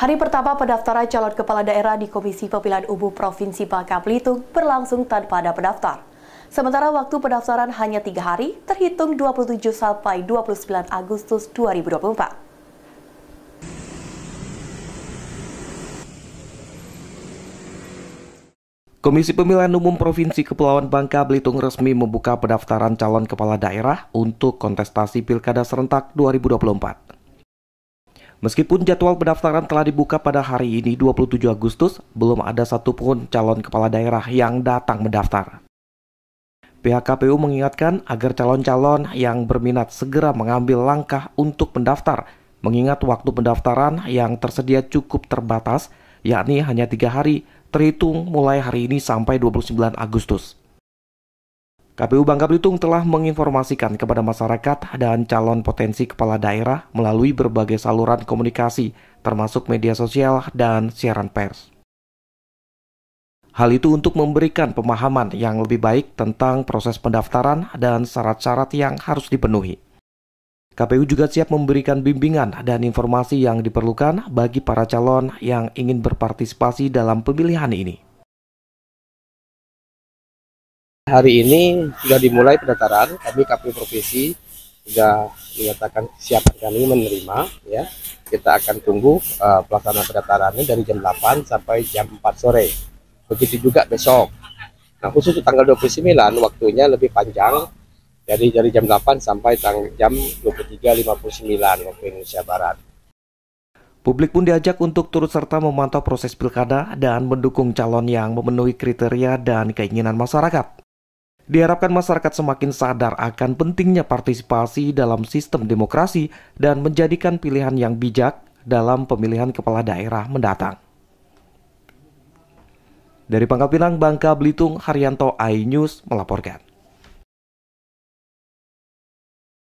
Hari pertama pendaftaran calon kepala daerah di Komisi Pemilihan Umum Provinsi Bangka Belitung berlangsung tanpa ada pendaftar. Sementara waktu pendaftaran hanya tiga hari, terhitung 27 sampai 29 Agustus 2024. Komisi Pemilihan Umum Provinsi Kepulauan Bangka Belitung resmi membuka pendaftaran calon kepala daerah untuk kontestasi Pilkada Serentak 2024. Meskipun jadwal pendaftaran telah dibuka pada hari ini 27 Agustus, belum ada satupun calon kepala daerah yang datang mendaftar. Pihak KPU mengingatkan agar calon-calon yang berminat segera mengambil langkah untuk mendaftar, mengingat waktu pendaftaran yang tersedia cukup terbatas, yakni hanya tiga hari, terhitung mulai hari ini sampai 29 Agustus. KPU Bangka Belitung telah menginformasikan kepada masyarakat dan calon potensi kepala daerah melalui berbagai saluran komunikasi, termasuk media sosial dan siaran pers. Hal itu untuk memberikan pemahaman yang lebih baik tentang proses pendaftaran dan syarat-syarat yang harus dipenuhi. KPU juga siap memberikan bimbingan dan informasi yang diperlukan bagi para calon yang ingin berpartisipasi dalam pemilihan ini hari ini sudah dimulai pendaftaran kami KPU Provinsi sudah menyatakan siap kami menerima ya kita akan tunggu uh, pelaksanaan pendaftarannya dari jam 8 sampai jam 4 sore begitu juga besok nah khusus tanggal 29 waktunya lebih panjang dari dari jam 8 sampai jam 23.59 waktu Indonesia Barat Publik pun diajak untuk turut serta memantau proses pilkada dan mendukung calon yang memenuhi kriteria dan keinginan masyarakat. Diharapkan masyarakat semakin sadar akan pentingnya partisipasi dalam sistem demokrasi dan menjadikan pilihan yang bijak dalam pemilihan kepala daerah mendatang. Dari Pangkal Pinang, Bangka Belitung, Haryanto AI News melaporkan.